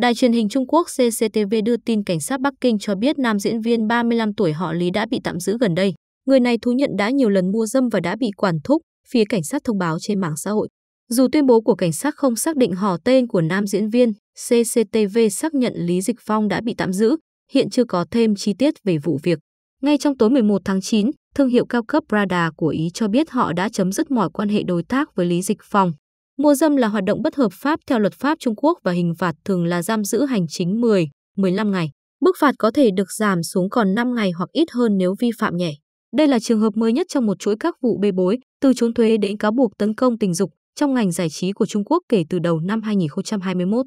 Đài truyền hình Trung Quốc CCTV đưa tin cảnh sát Bắc Kinh cho biết nam diễn viên 35 tuổi họ Lý đã bị tạm giữ gần đây. Người này thú nhận đã nhiều lần mua dâm và đã bị quản thúc, phía cảnh sát thông báo trên mạng xã hội. Dù tuyên bố của cảnh sát không xác định họ tên của nam diễn viên, CCTV xác nhận Lý Dịch Phong đã bị tạm giữ, hiện chưa có thêm chi tiết về vụ việc. Ngay trong tối 11 tháng 9, thương hiệu cao cấp Prada của Ý cho biết họ đã chấm dứt mọi quan hệ đối tác với Lý Dịch Phong. Mua dâm là hoạt động bất hợp pháp theo luật pháp Trung Quốc và hình phạt thường là giam giữ hành chính 10, 15 ngày. Mức phạt có thể được giảm xuống còn 5 ngày hoặc ít hơn nếu vi phạm nhẹ. Đây là trường hợp mới nhất trong một chuỗi các vụ bê bối, từ trốn thuế đến cáo buộc tấn công tình dục trong ngành giải trí của Trung Quốc kể từ đầu năm 2021.